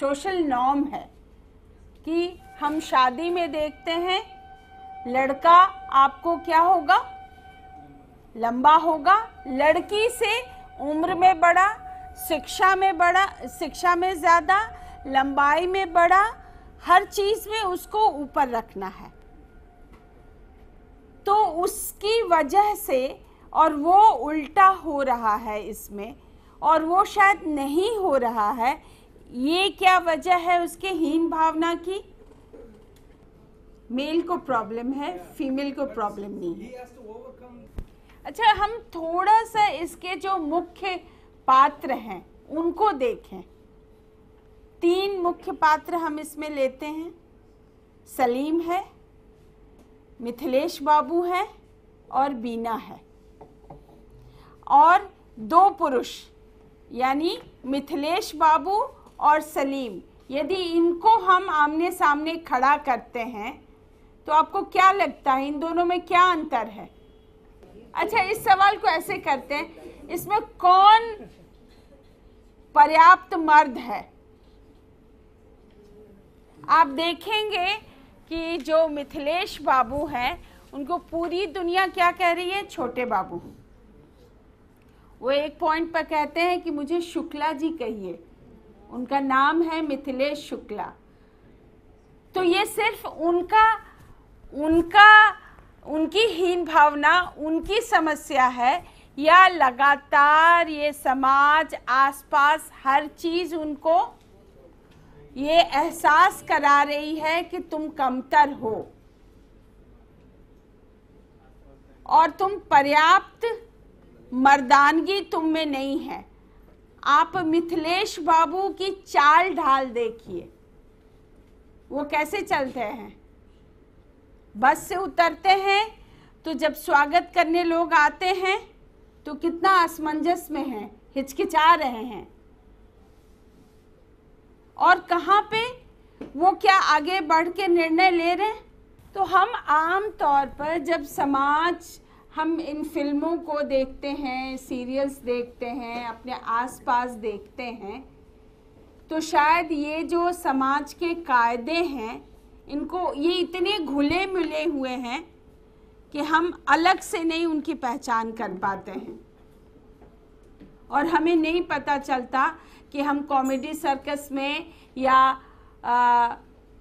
social norm है कि हम शादी में देखते हैं लड़का आपको क्या होगा लंबा होगा लड़की से उम्र में बड़ा शिक्षा में बड़ा शिक्षा में ज़्यादा लंबाई में बड़ा हर चीज़ में उसको ऊपर रखना है तो उसकी वजह से और वो उल्टा हो रहा है इसमें और वो शायद नहीं हो रहा है ये क्या वजह है उसके हीन भावना की मेल को प्रॉब्लम है फीमेल को प्रॉब्लम नहीं है अच्छा हम थोड़ा सा इसके जो मुख्य पात्र हैं उनको देखें तीन मुख्य पात्र हम इसमें लेते हैं सलीम है मिथिलेश बाबू है और बीना है और दो पुरुष यानी मिथिलेश बाबू और सलीम यदि इनको हम आमने सामने खड़ा करते हैं तो आपको क्या लगता है इन दोनों में क्या अंतर है अच्छा इस सवाल को ऐसे करते हैं इसमें कौन पर्याप्त मर्द है आप देखेंगे कि जो मिथिलेश बाबू हैं उनको पूरी दुनिया क्या कह रही है छोटे बाबू वो एक पॉइंट पर कहते हैं कि मुझे शुक्ला जी कहिए उनका नाम है मिथिलेश शुक्ला तो ये सिर्फ उनका उनका उनकी हीन भावना उनकी समस्या है या लगातार ये समाज आसपास हर चीज़ उनको ये एहसास करा रही है कि तुम कमतर हो और तुम पर्याप्त मर्दानगी तुम में नहीं है आप मिथिलेश बाबू की चाल ढाल देखिए वो कैसे चलते हैं बस से उतरते हैं तो जब स्वागत करने लोग आते हैं तो कितना असमंजस में है हिचकिचा रहे हैं और कहाँ पे वो क्या आगे बढ़ के निर्णय ले रहे हैं तो हम आम तौर पर जब समाज हम इन फिल्मों को देखते हैं सीरियल्स देखते हैं अपने आसपास देखते हैं तो शायद ये जो समाज के कायदे हैं इनको ये इतने घुले मिले हुए हैं कि हम अलग से नहीं उनकी पहचान कर पाते हैं और हमें नहीं पता चलता कि हम कॉमेडी सर्कस में या आ,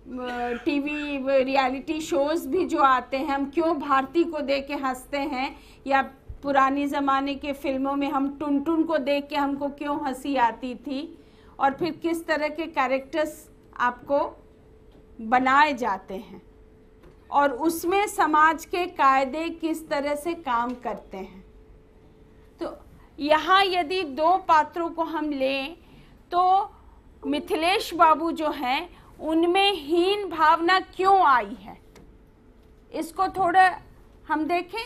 टीवी रियलिटी शोज़ भी जो आते हैं हम क्यों भारती को देख के हंसते हैं या पुराने ज़माने के फिल्मों में हम टुन टुन को देख के हमको क्यों हंसी आती थी और फिर किस तरह के कैरेक्टर्स आपको बनाए जाते हैं और उसमें समाज के कायदे किस तरह से काम करते हैं तो यहाँ यदि दो पात्रों को हम लें तो मिथिलेश बाबू जो हैं उनमें हीन भावना क्यों आई है इसको थोड़ा हम देखें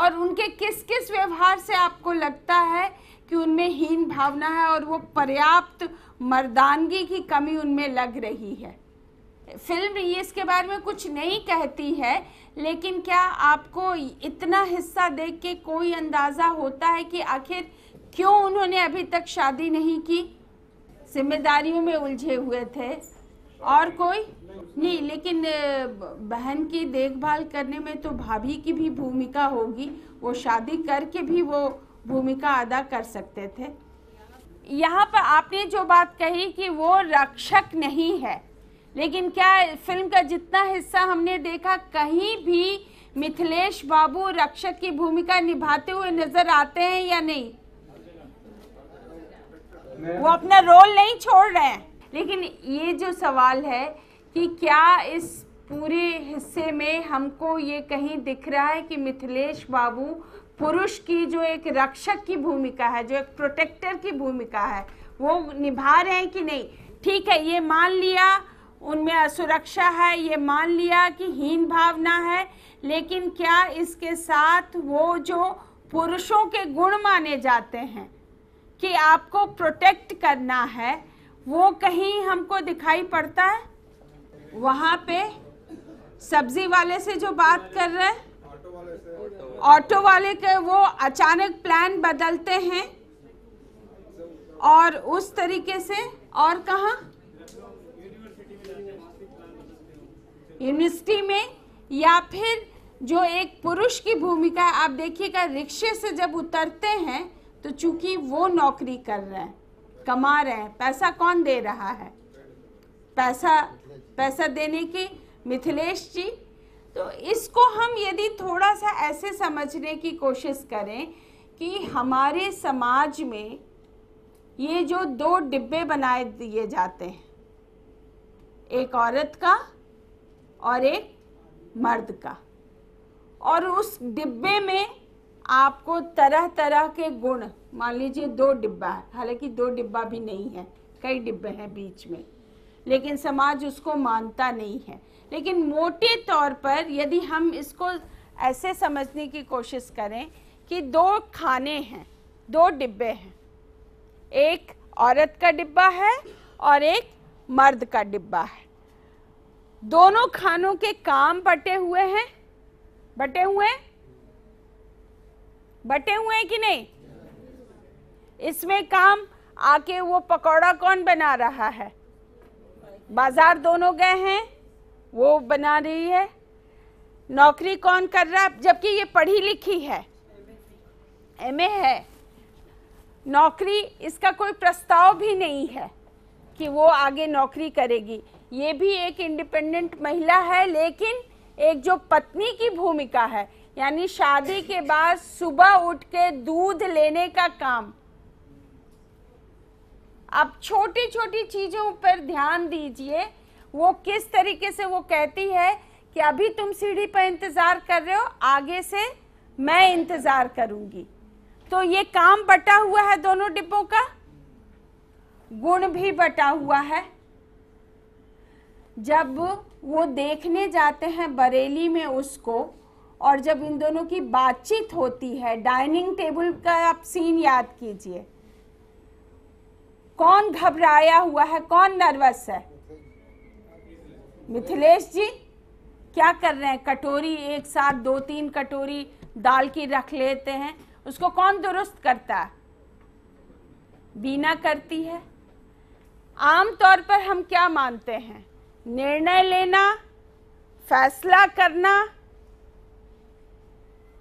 और उनके किस किस व्यवहार से आपको लगता है कि उनमें हीन भावना है और वो पर्याप्त मर्दानगी की कमी उनमें लग रही है फिल्म ये इसके बारे में कुछ नहीं कहती है लेकिन क्या आपको इतना हिस्सा देख के कोई अंदाज़ा होता है कि आखिर क्यों उन्होंने अभी तक शादी नहीं की जिम्मेदारियों में उलझे हुए थे और कोई नहीं लेकिन बहन की देखभाल करने में तो भाभी की भी भूमिका होगी वो शादी करके भी वो भूमिका अदा कर सकते थे यहाँ पर आपने जो बात कही कि वो रक्षक नहीं है लेकिन क्या फिल्म का जितना हिस्सा हमने देखा कहीं भी मिथिलेश बाबू रक्षक की भूमिका निभाते हुए नजर आते हैं या नहीं वो अपना रोल नहीं छोड़ रहे हैं लेकिन ये जो सवाल है कि क्या इस पूरे हिस्से में हमको ये कहीं दिख रहा है कि मिथिलेश बाबू पुरुष की जो एक रक्षक की भूमिका है जो एक प्रोटेक्टर की भूमिका है वो निभा रहे हैं कि नहीं ठीक है ये मान लिया उनमें असुरक्षा है ये मान लिया कि हीन भावना है लेकिन क्या इसके साथ वो जो पुरुषों के गुण माने जाते हैं कि आपको प्रोटेक्ट करना है वो कहीं हमको दिखाई पड़ता है वहां पे सब्जी वाले से जो बात कर रहे हैं ऑटो वाले के वो अचानक प्लान बदलते हैं और उस तरीके से और कहा यूनिवर्सिटी में या फिर जो एक पुरुष की भूमिका आप देखिएगा रिक्शे से जब उतरते हैं तो चूंकि वो नौकरी कर रहे हैं कमा रहे हैं पैसा कौन दे रहा है पैसा पैसा देने की मिथिलेश जी तो इसको हम यदि थोड़ा सा ऐसे समझने की कोशिश करें कि हमारे समाज में ये जो दो डिब्बे बनाए दिए जाते हैं एक औरत का और एक मर्द का और उस डिब्बे में आपको तरह तरह के गुण मान लीजिए दो डिब्बा है हालांकि दो डिब्बा भी नहीं है कई डिब्बे हैं बीच में लेकिन समाज उसको मानता नहीं है लेकिन मोटे तौर पर यदि हम इसको ऐसे समझने की कोशिश करें कि दो खाने हैं दो डिब्बे हैं एक औरत का डिब्बा है और एक मर्द का डिब्बा है दोनों खानों के काम बटे हुए हैं बटे हुए हैं बटे हुए हैं कि नहीं इसमें काम आके वो पकौड़ा कौन बना रहा है बाजार दोनों गए हैं वो बना रही है नौकरी कौन कर रहा है जबकि ये पढ़ी लिखी है एम है नौकरी इसका कोई प्रस्ताव भी नहीं है कि वो आगे नौकरी करेगी ये भी एक इंडिपेंडेंट महिला है लेकिन एक जो पत्नी की भूमिका है यानी शादी के बाद सुबह उठ के दूध लेने का काम आप छोटी छोटी चीजों पर ध्यान दीजिए वो किस तरीके से वो कहती है कि अभी तुम सीढ़ी पर इंतजार कर रहे हो आगे से मैं इंतजार करूंगी तो ये काम बटा हुआ है दोनों डिब्बों का गुण भी बटा हुआ है जब वो देखने जाते हैं बरेली में उसको और जब इन दोनों की बातचीत होती है डाइनिंग टेबल का आप सीन याद कीजिए कौन घबराया हुआ है कौन नर्वस है मिथिलेश जी क्या कर रहे हैं कटोरी एक साथ दो तीन कटोरी दाल की रख लेते हैं उसको कौन दुरुस्त करता है बीना करती है आम तौर पर हम क्या मानते हैं निर्णय लेना फैसला करना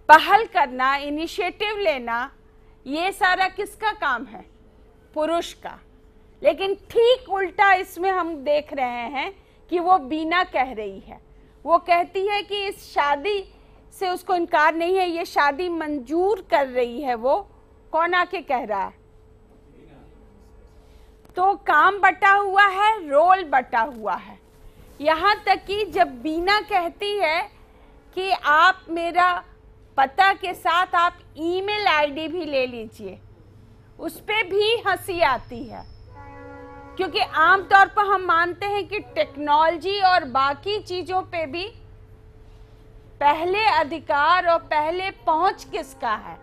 पहल करना इनिशिएटिव लेना ये सारा किसका काम है पुरुष का लेकिन ठीक उल्टा इसमें हम देख रहे हैं कि वो बीना कह रही है वो कहती है कि इस शादी से उसको इनकार नहीं है ये शादी मंजूर कर रही है वो कौन आके कह रहा है तो काम बटा हुआ है रोल बटा हुआ है यहाँ तक कि जब बीना कहती है कि आप मेरा पता के साथ आप ईमेल आईडी भी ले लीजिए उस पर भी हंसी आती है क्योंकि आमतौर पर हम मानते हैं कि टेक्नोलॉजी और बाकी चीज़ों पे भी पहले अधिकार और पहले पहुंच किसका है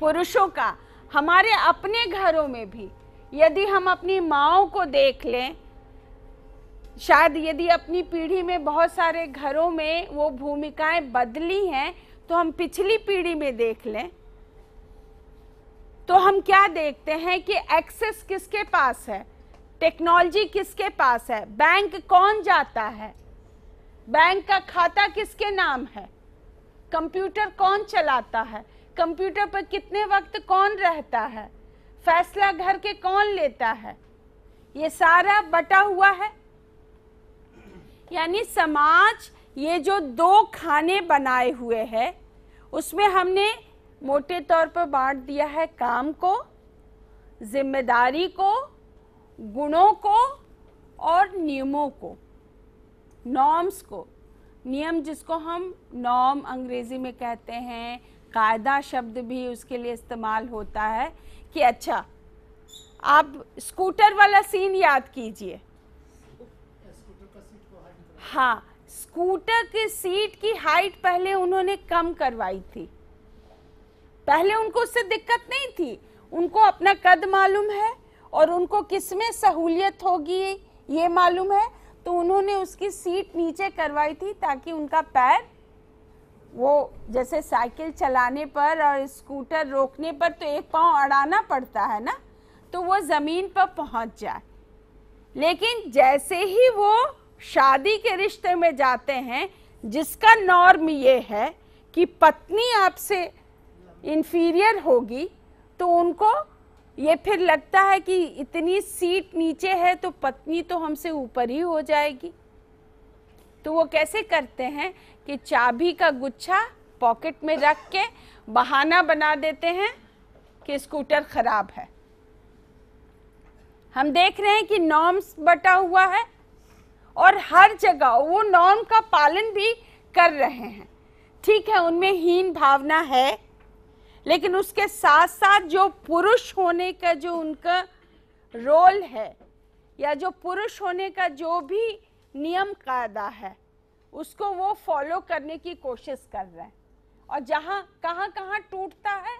पुरुषों का हमारे अपने घरों में भी यदि हम अपनी माओ को देख लें शायद यदि अपनी पीढ़ी में बहुत सारे घरों में वो भूमिकाएं बदली हैं तो हम पिछली पीढ़ी में देख लें तो हम क्या देखते हैं कि एक्सेस किसके पास है टेक्नोलॉजी किसके पास है बैंक कौन जाता है बैंक का खाता किसके नाम है कंप्यूटर कौन चलाता है कंप्यूटर पर कितने वक्त कौन रहता है फैसला घर के कौन लेता है ये सारा बटा हुआ है यानी समाज ये जो दो खाने बनाए हुए हैं उसमें हमने मोटे तौर पर बांट दिया है काम को जिम्मेदारी को गुणों को और नियमों को नॉर्म्स को नियम जिसको हम नॉर्म अंग्रेज़ी में कहते हैं कायदा शब्द भी उसके लिए इस्तेमाल होता है कि अच्छा आप स्कूटर वाला सीन याद कीजिए हाँ स्कूटर की सीट की हाइट पहले उन्होंने कम करवाई थी पहले उनको उससे दिक्कत नहीं थी उनको अपना कद मालूम है और उनको किस में सहूलियत होगी ये मालूम है तो उन्होंने उसकी सीट नीचे करवाई थी ताकि उनका पैर वो जैसे साइकिल चलाने पर और स्कूटर रोकने पर तो एक पांव अड़ाना पड़ता है ना तो वो ज़मीन पर पहुंच जाए लेकिन जैसे ही वो शादी के रिश्ते में जाते हैं जिसका नॉर्म ये है कि पत्नी आपसे इन्फीरियर होगी तो उनको ये फिर लगता है कि इतनी सीट नीचे है तो पत्नी तो हमसे ऊपर ही हो जाएगी तो वो कैसे करते हैं कि चाबी का गुच्छा पॉकेट में रख के बहाना बना देते हैं कि स्कूटर ख़राब है हम देख रहे हैं कि नॉर्म्स बटा हुआ है और हर जगह वो नॉर्म का पालन भी कर रहे हैं ठीक है उनमें हीन भावना है लेकिन उसके साथ साथ जो पुरुष होने का जो उनका रोल है या जो पुरुष होने का जो भी नियम कायदा है उसको वो फॉलो करने की कोशिश कर रहे हैं और जहाँ कहाँ कहाँ टूटता है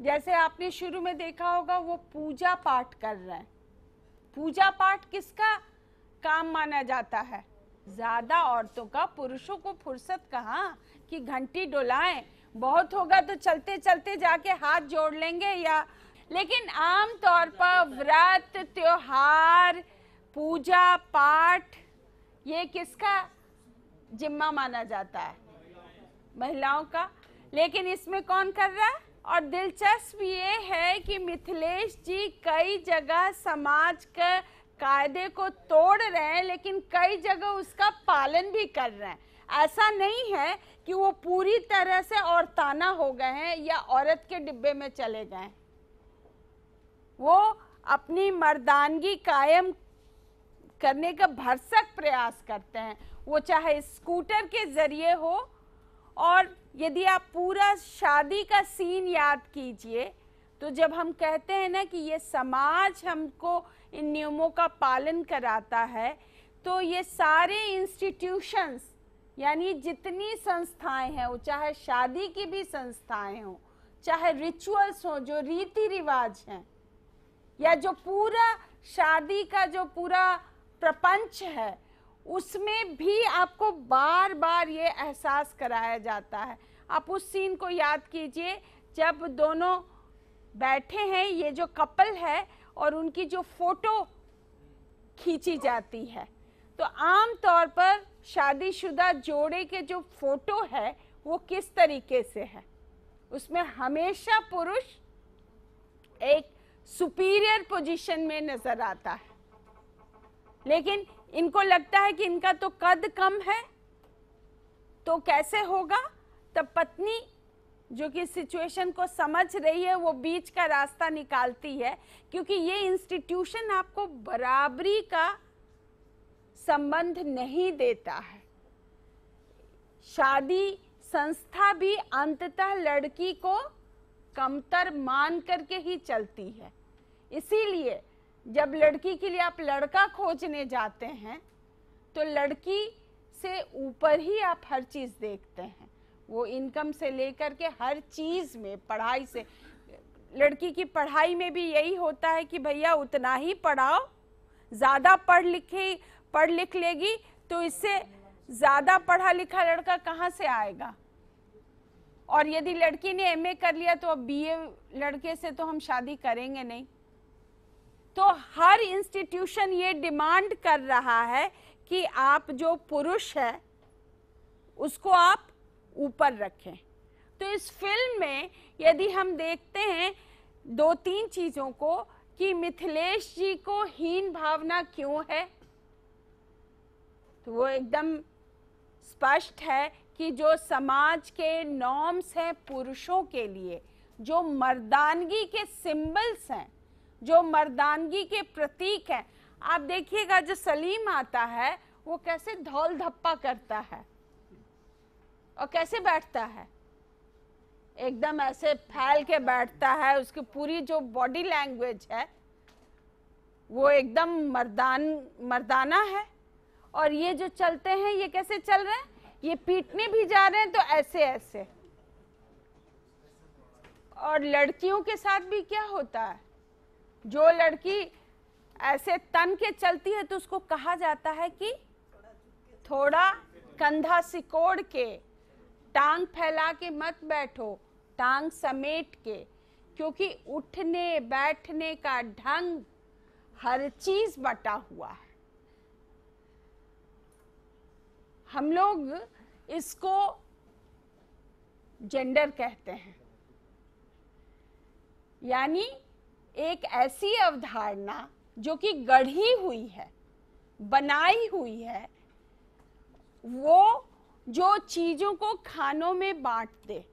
जैसे आपने शुरू में देखा होगा वो पूजा पाठ कर रहे हैं पूजा पाठ किसका काम माना जाता है ज्यादा औरतों का पुरुषों को फुर्सत कहा कि घंटी डोलाए बहुत होगा तो चलते चलते जाके हाथ जोड़ लेंगे या लेकिन आम तौर पर व्रत त्योहार पूजा पाठ ये किसका जिम्मा माना जाता है महिलाओं का लेकिन इसमें कौन कर रहा है और दिलचस्प ये है कि मिथिलेश जी कई जगह समाज का कायदे को तोड़ रहे हैं लेकिन कई जगह उसका पालन भी कर रहे हैं ऐसा नहीं है कि वो पूरी तरह से और ताना हो गए हैं या औरत के डिब्बे में चले गए वो अपनी मर्दानगी कायम करने का भरसक प्रयास करते हैं वो चाहे स्कूटर के ज़रिए हो और यदि आप पूरा शादी का सीन याद कीजिए तो जब हम कहते हैं ना कि ये समाज हमको इन नियमों का पालन कराता है तो ये सारे इंस्टीट्यूशंस यानी जितनी संस्थाएं हैं वो चाहे शादी की भी संस्थाएं हों चाहे रिचुअल्स हों जो रीति रिवाज हैं या जो पूरा शादी का जो पूरा प्रपंच है उसमें भी आपको बार बार ये एहसास कराया जाता है आप उस सीन को याद कीजिए जब दोनों बैठे हैं ये जो कपल है और उनकी जो फोटो खींची जाती है तो आम तौर पर शादीशुदा जोड़े के जो फोटो है वो किस तरीके से है उसमें हमेशा पुरुष एक सुपीरियर पोजीशन में नजर आता है लेकिन इनको लगता है कि इनका तो कद कम है तो कैसे होगा तब पत्नी जो कि सिचुएशन को समझ रही है वो बीच का रास्ता निकालती है क्योंकि ये इंस्टीट्यूशन आपको बराबरी का संबंध नहीं देता है शादी संस्था भी अंततः लड़की को कमतर मान करके ही चलती है इसीलिए जब लड़की के लिए आप लड़का खोजने जाते हैं तो लड़की से ऊपर ही आप हर चीज़ देखते हैं वो इनकम से लेकर के हर चीज़ में पढ़ाई से लड़की की पढ़ाई में भी यही होता है कि भैया उतना ही पढ़ाओ ज़्यादा पढ़ लिखे पढ़ लिख लेगी तो इससे ज़्यादा पढ़ा लिखा लड़का कहाँ से आएगा और यदि लड़की ने एमए कर लिया तो अब बीए लड़के से तो हम शादी करेंगे नहीं तो हर इंस्टीट्यूशन ये डिमांड कर रहा है कि आप जो पुरुष है उसको आप ऊपर रखें तो इस फिल्म में यदि हम देखते हैं दो तीन चीज़ों को कि मिथिलेश जी को हीन भावना क्यों है तो वो एकदम स्पष्ट है कि जो समाज के नॉर्म्स हैं पुरुषों के लिए जो मर्दानगी के सिंबल्स हैं जो मर्दानगी के प्रतीक हैं आप देखिएगा जो सलीम आता है वो कैसे धौल धप्पा करता है और कैसे बैठता है एकदम ऐसे फैल के बैठता है उसकी पूरी जो बॉडी लैंग्वेज है वो एकदम मर्दान मर्दाना है और ये जो चलते हैं ये कैसे चल रहे हैं ये पीटने भी जा रहे हैं तो ऐसे ऐसे और लड़कियों के साथ भी क्या होता है जो लड़की ऐसे तन के चलती है तो उसको कहा जाता है कि थोड़ा कंधा सिकोड़ के टांग फैला के मत बैठो टांग समेट के क्योंकि उठने बैठने का ढंग हर चीज बटा हुआ है हम लोग इसको जेंडर कहते हैं यानी एक ऐसी अवधारणा जो कि गढ़ी हुई है बनाई हुई है वो जो चीज़ों को खानों में बांट दे